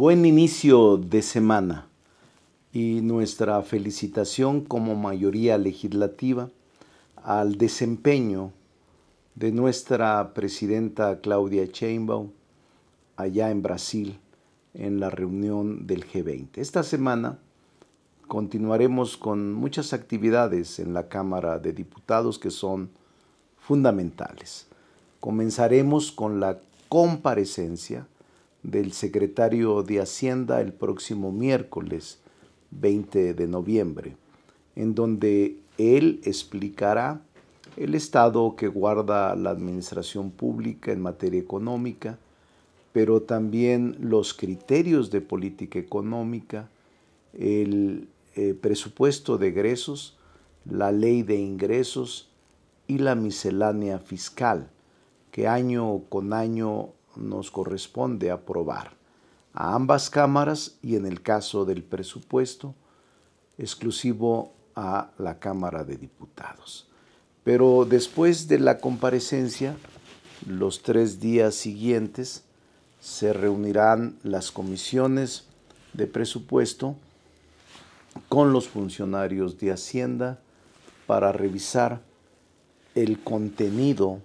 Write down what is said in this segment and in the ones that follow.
Buen inicio de semana y nuestra felicitación como mayoría legislativa al desempeño de nuestra presidenta Claudia Sheinbaum allá en Brasil en la reunión del G20. Esta semana continuaremos con muchas actividades en la Cámara de Diputados que son fundamentales. Comenzaremos con la comparecencia del secretario de Hacienda el próximo miércoles 20 de noviembre, en donde él explicará el estado que guarda la administración pública en materia económica, pero también los criterios de política económica, el eh, presupuesto de egresos, la ley de ingresos y la miscelánea fiscal, que año con año nos corresponde aprobar a ambas cámaras y en el caso del presupuesto exclusivo a la Cámara de Diputados. Pero después de la comparecencia, los tres días siguientes, se reunirán las comisiones de presupuesto con los funcionarios de Hacienda para revisar el contenido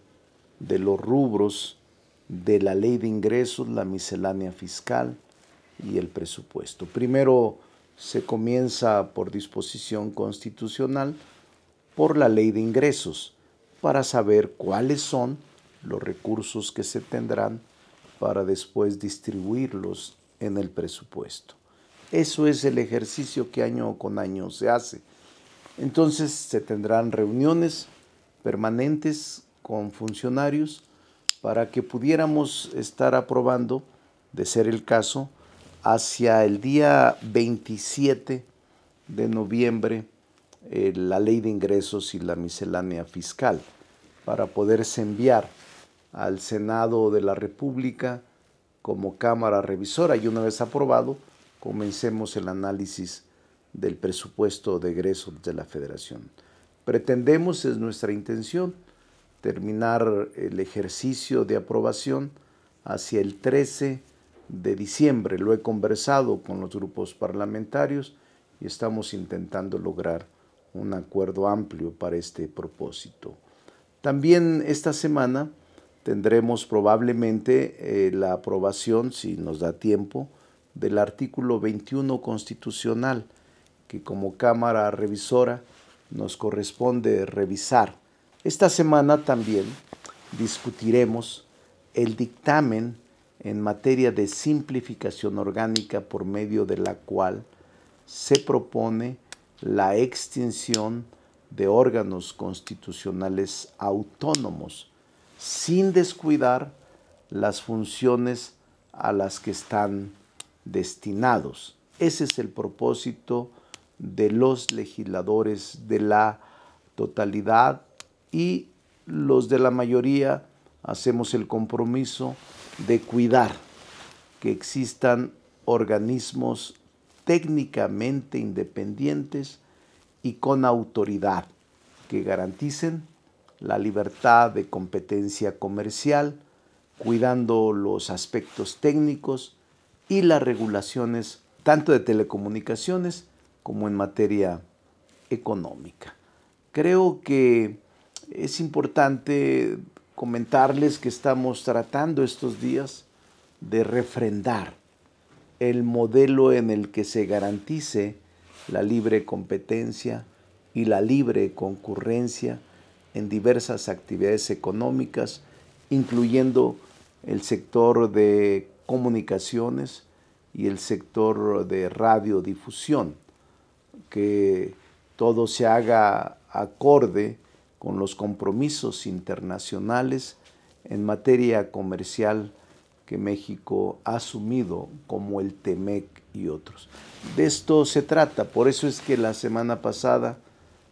de los rubros de la ley de ingresos, la miscelánea fiscal y el presupuesto. Primero se comienza por disposición constitucional por la ley de ingresos para saber cuáles son los recursos que se tendrán para después distribuirlos en el presupuesto. Eso es el ejercicio que año con año se hace. Entonces se tendrán reuniones permanentes con funcionarios para que pudiéramos estar aprobando, de ser el caso, hacia el día 27 de noviembre eh, la ley de ingresos y la miscelánea fiscal, para poderse enviar al Senado de la República como Cámara Revisora y una vez aprobado, comencemos el análisis del presupuesto de egresos de la Federación. Pretendemos, es nuestra intención, terminar el ejercicio de aprobación hacia el 13 de diciembre. Lo he conversado con los grupos parlamentarios y estamos intentando lograr un acuerdo amplio para este propósito. También esta semana tendremos probablemente eh, la aprobación, si nos da tiempo, del artículo 21 constitucional que como Cámara Revisora nos corresponde revisar esta semana también discutiremos el dictamen en materia de simplificación orgánica por medio de la cual se propone la extinción de órganos constitucionales autónomos sin descuidar las funciones a las que están destinados. Ese es el propósito de los legisladores de la totalidad y los de la mayoría hacemos el compromiso de cuidar que existan organismos técnicamente independientes y con autoridad que garanticen la libertad de competencia comercial, cuidando los aspectos técnicos y las regulaciones tanto de telecomunicaciones como en materia económica. Creo que es importante comentarles que estamos tratando estos días de refrendar el modelo en el que se garantice la libre competencia y la libre concurrencia en diversas actividades económicas, incluyendo el sector de comunicaciones y el sector de radiodifusión, que todo se haga acorde con los compromisos internacionales en materia comercial que México ha asumido como el TEMEC y otros. De esto se trata, por eso es que la semana pasada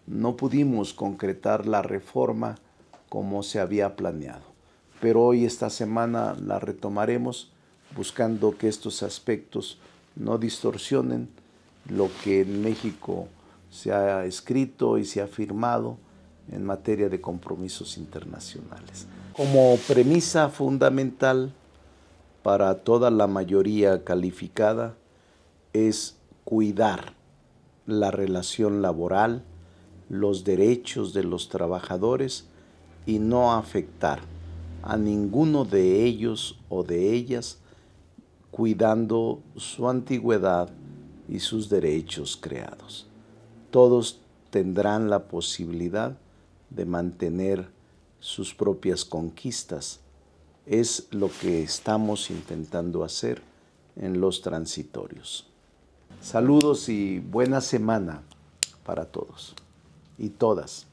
no pudimos concretar la reforma como se había planeado. Pero hoy, esta semana, la retomaremos buscando que estos aspectos no distorsionen lo que en México se ha escrito y se ha firmado en materia de compromisos internacionales. Como premisa fundamental para toda la mayoría calificada es cuidar la relación laboral, los derechos de los trabajadores y no afectar a ninguno de ellos o de ellas cuidando su antigüedad y sus derechos creados. Todos tendrán la posibilidad de mantener sus propias conquistas. Es lo que estamos intentando hacer en los transitorios. Saludos y buena semana para todos y todas.